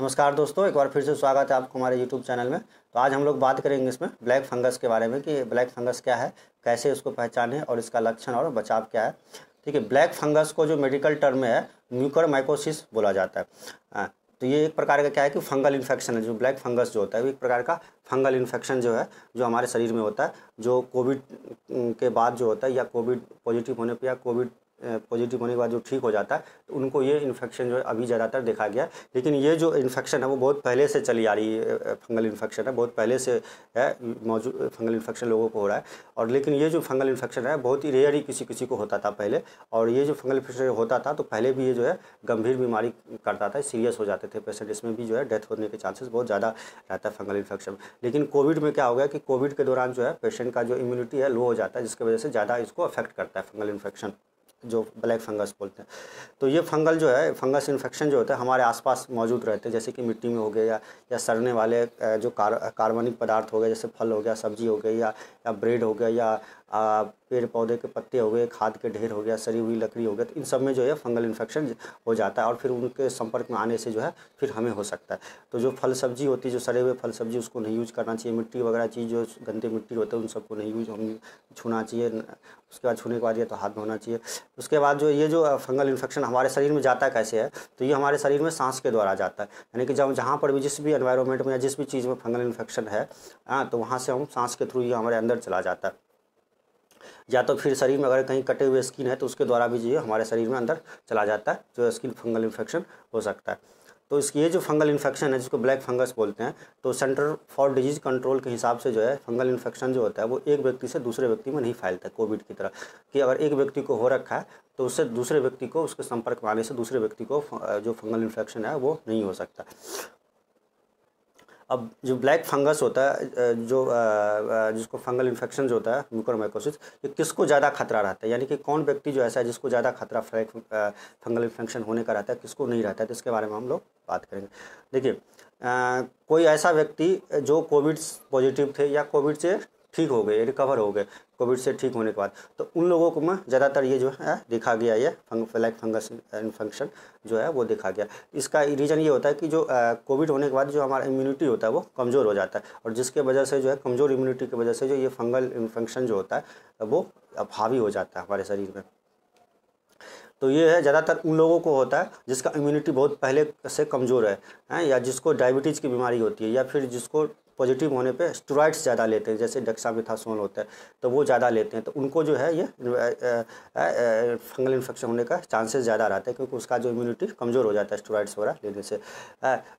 नमस्कार दोस्तों एक बार फिर से स्वागत है आपको हमारे यूट्यूब चैनल में तो आज हम लोग बात करेंगे इसमें ब्लैक फंगस के बारे में कि ब्लैक फंगस क्या है कैसे उसको पहचाने और इसका लक्षण और बचाव क्या है ठीक है ब्लैक फंगस को जो मेडिकल टर्म में है म्यूकर माइकोसिस बोला जाता है आ, हाँ, तो ये एक प्रकार का क्या है कि फंगल इन्फेक्शन है जो ब्लैक फंगस जो होता है वो एक प्रकार का फंगल इन्फेक्शन जो है जो हमारे शरीर में होता है जो कोविड के बाद जो होता है या कोविड पॉजिटिव होने पर या कोविड पॉजिटिव होने के बाद जो ठीक हो जाता है तो उनको ये इन्फेक्शन जो है अभी ज़्यादातर देखा गया लेकिन ये जो इन्फेक्शन है वो बहुत पहले से चली आ रही है फंगल इन्फेक्शन है बहुत पहले से है मौजूद फंगल इन्फेक्शन लोगों को हो रहा है और लेकिन ये जो फंगल इन्फेक्शन है बहुत ही रेयर ही किसी किसी को होता था पहले और ये जो फंगल इन्फेक्शन होता था तो पहले भी ये जो है गंभीर बीमारी करता था सीरियस हो जाते थे पेशेंट इसमें भी जो है डेथ होने के चांसेस बहुत ज़्यादा रहता है फंगल इन्फेक्शन लेकिन कोविड में क्या हो गया कि कोविड के दौरान जो है पेशेंट का जो इम्यूनिटी है लो हो जाता है जिसकी वजह से ज़्यादा इसको अफेक्ट करता है फंगल इन्फेक्शन जो ब्लैक फंगस बोलते हैं तो ये फंगल जो है फंगस इन्फेक्शन जो होता है हमारे आसपास मौजूद रहते हैं जैसे कि मिट्टी में हो गया या, या सड़ने वाले जो कार, कार्बनिक पदार्थ हो गए जैसे फल हो गया सब्जी हो गई या या ब्रेड हो गया या पेड़ पौधे के पत्ते हो गए खाद के ढेर हो गया सड़ी हुई लकड़ी हो गया तो इन सब में जो है फंगल इन्फेक्शन हो जाता है और फिर उनके संपर्क में आने से जो है फिर हमें हो सकता है तो जो फल सब्जी होती है जो सड़े हुए फल सब्जी उसको नहीं यूज करना चाहिए मिट्टी वगैरह चीज़ जो गंदे मिट्टी होते हैं उन सबको नहीं यूज हम छूना चाहिए उसके बाद छूने के बाद ये तो हाथ धोना चाहिए उसके बाद जो ये जो फंगल इन्फेक्शन हमारे शरीर में जाता कैसे है तो ये हमारे शरीर में सांस के द्वारा जाता है यानी कि जब जहाँ पर भी जिस भी एनवायरमेंट में या जिस भी चीज़ में फंगल इन्फेक्शन है हाँ तो वहाँ से हम सांस के थ्रू ये हमारे अंदर चला जाता है या तो फिर शरीर में अगर कहीं कटे हुए स्किन है तो उसके द्वारा भी जो हमारे शरीर में अंदर चला जाता है जो स्किन फंगल इन्फेक्शन हो सकता है तो इसकी ये जो फंगल इन्फेक्शन है जिसको ब्लैक फंगस बोलते हैं तो सेंटर फॉर डिजीज़ कंट्रोल के हिसाब से जो है फंगल इन्फेक्शन जो होता है वो एक व्यक्ति से दूसरे व्यक्ति में नहीं फैलता कोविड की तरह कि अगर एक व्यक्ति को हो रखा है तो उससे दूसरे व्यक्ति को उसके संपर्क में आने से दूसरे व्यक्ति को जो फंगल इन्फेक्शन है वो नहीं हो सकता अब जो ब्लैक फंगस होता है जो जिसको फंगल इन्फेक्शन जो होता है म्यूक्रोमाइकोसिस ये किसको ज़्यादा खतरा रहता है यानी कि कौन व्यक्ति जो ऐसा है जिसको ज़्यादा खतरा फंगल इन्फेक्शन होने का रहता है किसको नहीं रहता है तो इसके बारे में हम लोग बात करेंगे देखिए कोई ऐसा व्यक्ति जो कोविड पॉजिटिव थे या कोविड से ठीक हो गए रिकवर हो गए कोविड से ठीक होने के बाद तो उन लोगों को में ज़्यादातर ये जो है देखा गया ये फंग फ्लैक फंगस इन्फेक्शन जो है वो देखा गया इसका रीज़न ये होता है कि जो कोविड होने के बाद जो हमारा इम्यूनिटी होता है वो कमज़ोर हो जाता है और जिसके वजह से जो है कमज़ोर इम्यूनिटी की वजह से जो ये फंगल इन्फेक्शन जो होता है वो हावी हो जाता है हमारे शरीर में तो ये है ज़्यादातर उन लोगों को होता है जिसका इम्यूनिटी बहुत पहले से कमज़ोर है, है या जिसको डायबिटीज़ की बीमारी होती है या फिर जिसको पॉजिटिव होने पे स्टोराइड्स ज़्यादा लेते हैं जैसे डेक्सामिथासोन होता है तो वो ज़्यादा लेते हैं तो उनको जो है ये फंगल इन्फेक्शन होने का चांसेस ज़्यादा रहता है क्योंकि उसका जो इम्यूनिटी कमज़ोर हो जाता है स्टोराइड्स वगैरह लेने से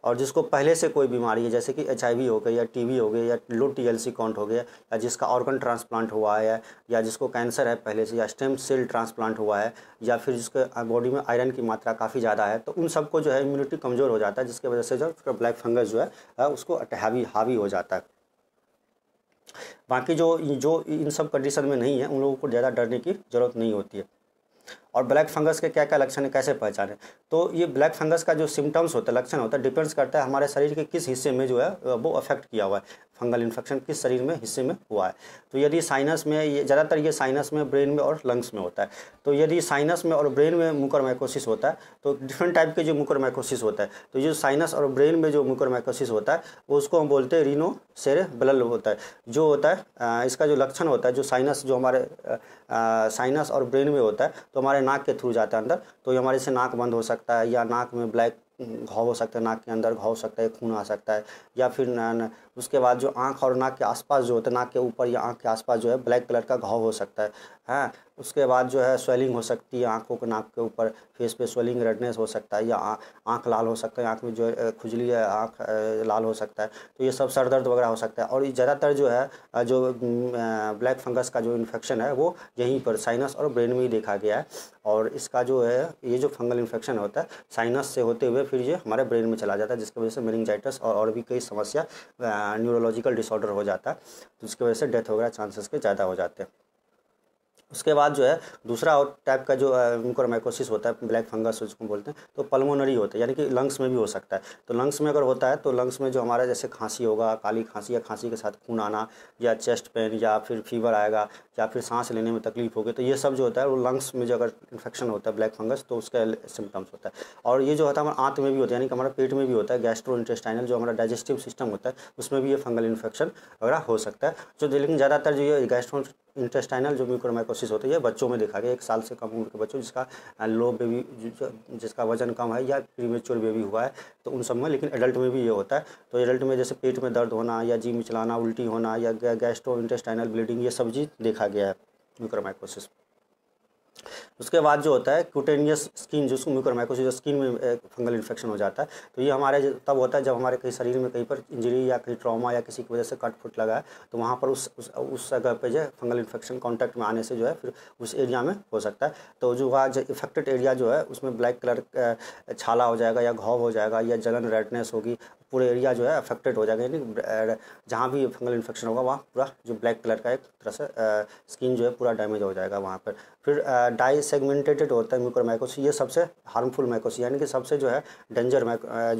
और जिसको पहले से कोई बीमारी है जैसे कि एच हो गई या टी हो गई या लो टी एल हो गया या जिसका ऑर्गन ट्रांसप्लांट हुआ है या जिसको कैंसर है पहले से या स्टेम सेल ट्रांसप्लांट हुआ है या फिर जिसके बॉडी में आयरन की मात्रा काफ़ी ज़्यादा है तो उन सबको जो है इम्यूनिटी कमज़ोर हो जाता है जिसकी वजह से जो ब्लैक फंगस जो है उसको हावी हावी हो जाता है बाकी जो जो इन सब कंडीशन में नहीं है उन लोगों को ज़्यादा डरने की ज़रूरत नहीं होती है और ब्लैक फंगस के क्या क्या लक्षण है कैसे पहचाने तो ये ब्लैक फंगस का जो सिम्टम्स होता है लक्षण होता है डिपेंड्स करता है हमारे शरीर के किस हिस्से में जो है वो अफेक्ट किया हुआ है फंगल इन्फेक्शन किस शरीर में हिस्से में हुआ है तो यदि साइनस में ये ज़्यादातर ये साइनस में ब्रेन में और लंग्स में होता है तो यदि साइनस में और ब्रेन में मुकर माइकोसिस होता है तो डिफरेंट टाइप के जो मुकर माइकोसिस होता है तो जो साइनस और ब्रेन में जो मुकर माइकोसिस होता है उसको हम बोलते हैं रीनो सेर ब्लल होता है जो होता है इसका जो लक्षण होता है जो साइनस जो हमारे साइनस और ब्रेन में होता है तो हमारे हमारे नाक के थ्रू जाता है अंदर तो ये हमारे से नाक बंद हो सकता है या नाक में ब्लैक घाव हो सकता है नाक के अंदर घाव हो सकता है खून आ सकता है या फिर उसके बाद जो आँख और नाक के आसपास जो होता है नाक के ऊपर या आँख के आसपास जो है ब्लैक कलर का घाव हो सकता है हाँ उसके बाद जो है स्वेलिंग हो सकती है आँखों के नाक के ऊपर फेस पे स्वेलिंग रेडनेस हो सकता है या आँख लाल हो सकता है आँख में जो है खुजली है आँख लाल हो सकता है तो ये सब सर दर्द वगैरह हो सकता है और ज़्यादातर जो है जो ब्लैक फंगस का जो इन्फेक्शन है वो यहीं पर साइनस और ब्रेन में ही देखा गया है और इसका जो है ये जो फंगल इन्फेक्शन होता है साइनस से होते हुए फिर ये हमारे ब्रेन में चला जाता है जिसकी वजह से मेनिंजाइटस और, और भी कई समस्या न्यूरोलॉजिकल डिसऑर्डर हो जाता है तो उसकी वजह से डेथ वगैरह चांसेस के ज़्यादा हो जाते हैं उसके बाद जो है दूसरा और टाइप का जो म्यूकोरमाइकोसिस होता है ब्लैक फंगस उसको बोलते हैं तो पल्मोनरी होता है यानी कि लंग्स में भी हो सकता है तो लंग्स में अगर होता है तो लंग्स में जो हमारा जैसे खांसी होगा काली खांसी या खांसी के साथ खून आना या चेस्ट पेन या फिर फीवर आएगा या फिर सांस लेने में तकलीफ होगी तो ये सब जो होता है वो लंग्स में जो अगर इन्फेक्शन होता है ब्लैक फंगस तो उसका सिम्टम्स होता है और ये जो होता है हमारा आँत में भी होता है यानी कि हमारा पेट में भी होता है गैस्ट्रो इंटेस्टाइनल जो हमारा डाइजेस्टिव सिस्टम होता है उसमें भी ये फंगल इन्फेक्शन वगैरह हो सकता है जो लेकिन ज़्यादातर जो ये गैस्ट्रो इंटेस्टाइनल जो म्यूक्रोमाइकोसिस होती है बच्चों में देखा गया एक साल से कम उम्र के बच्चों जिसका लो बेबी जिसका वजन कम है या प्रीमेच्योर बेबी हुआ है तो उन सब में लेकिन एडल्ट में भी ये होता है तो एडल्ट में जैसे पेट में दर्द होना या जी मिचलाना उल्टी होना या गैस्ट्रो इंटेस्टाइनल ब्लीडिंग ये सब चीज़ देखा गया है म्यूक्रोमाइकोसिस उसके बाद जो होता है क्यूटेनियस स्किन जो म्यूकरमाइकोस जो स्किन में फंगल इन्फेक्शन हो जाता है तो ये हमारे तब होता है जब हमारे कहीं शरीर में कहीं पर इंजरी या कहीं ट्रॉमा या किसी की वजह से कट फुट लगा है तो वहाँ पर उस उस उस जगह पर जो है फंगल इन्फेक्शन कॉन्टैक्ट में आने से जो है फिर उस एरिया में हो सकता है तो जो वहाँ जो इफेक्टेड एरिया जो है उसमें ब्लैक कलर छाला हो जाएगा या घाव हो जाएगा या जलन रेडनेस होगी पूरे एरिया जो है अफेक्टेड हो जाएगा यानी जहाँ भी फंगल इन्फेक्शन होगा वहाँ पूरा जो ब्लैक कलर का एक तरह से स्किन जो है पूरा डैमेज हो जाएगा वहाँ पर फिर डाई सेगमेंटेटेड होता है म्यूक्रोमाइकोस ये सबसे हार्मफुल माइकोस यानी कि सबसे जो है डेंजर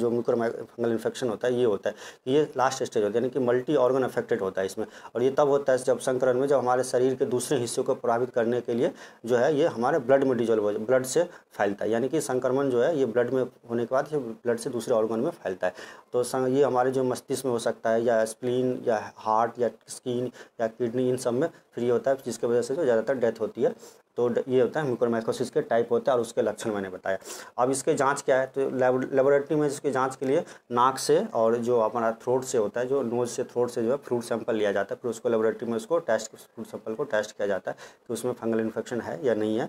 जो म्यूक्रोमाइको फंगल इन्फेक्शन होता है ये होता है ये लास्ट स्टेज होता है यानी कि मल्टी ऑर्गन अफेक्टेड होता है इसमें और ये तब होता है जब संक्रमण में जब हमारे शरीर के दूसरे हिस्सों को प्रभावित करने के लिए जो है ये हमारे ब्लड में डिजोल्व हो ब्लड से फैलता है यानी कि संक्रमण जो है ये ब्लड में होने के बाद ये ब्लड से दूसरे ऑर्गन में फैलता है तो ये हमारे जो मस्तिष्क में हो सकता है या स्प्लीन या हार्ट या स्किन या किडनी इन सब में फ्री होता है जिसकी वजह से जो ज़्यादातर डेथ होती है तो ये होता है म्यूक्रोमाइकोसिस के टाइप होते हैं और उसके लक्षण मैंने बताया अब इसके जांच क्या है तो लेबोरेटरी में इसके जांच के लिए नाक से और जो हमारा थ्रोट से होता है जो नोज से थ्रोट से जो है फ्रूट सैंपल लिया जाता है फिर उसको लेबोरेटरी में उसको टेस्ट फ्रूट सैंपल को टेस्ट किया जाता है कि उसमें फंगल इन्फेक्शन है या नहीं है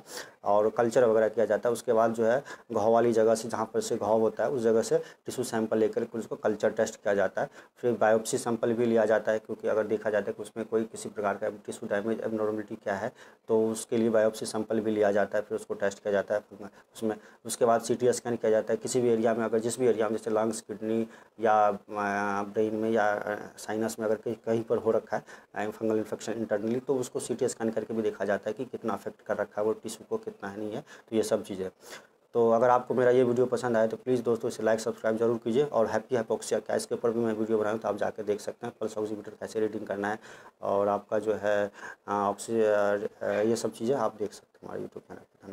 और कल्चर वगैरह किया जाता है उसके बाद जो है घाव वाली जगह से जहाँ पर से घाव होता है उस जगह से टिश्यू सैंपल लेकर फिर उसको कल्चर टेस्ट किया जाता है फिर बायोप्सी सैंपल भी लिया जाता है क्योंकि अगर देखा जाता है कि उसमें कोई किसी प्रकार का टिश्यू डैमेज एबनॉर्मलिटी क्या है तो उसके लिए बायो बायोप्सी सैंपल भी लिया जाता है फिर उसको टेस्ट किया जाता है उसमें उसके बाद सी टी स्कैन किया जाता है किसी भी एरिया में अगर जिस भी एरिया में जैसे लंग्स किडनी या ब्रेन में या साइनस में अगर कहीं पर हो रखा है फंगल इन्फेक्शन इंटरनली तो उसको सी टी स्कैन करके भी देखा जाता है कि कितना अफेक्ट कर रखा है वो टिश्यू को कितना है नहीं है तो ये सब चीज़ें तो अगर आपको मेरा ये वीडियो पसंद आए तो प्लीज़ दोस्तों इसे लाइक सब्सक्राइब जरूर कीजिए और हैप्पी हैपोक्सिया कैश के ऊपर भी मैं वीडियो बनाऊँ तो आप जाकर देख सकते हैं पल्स ऑक्सीमीटर कैसे रीडिंग करना है और आपका जो है हाँ, ऑक्सी ये सब चीज़ें आप देख सकते हैं हमारे यूट्यूब चैनल पर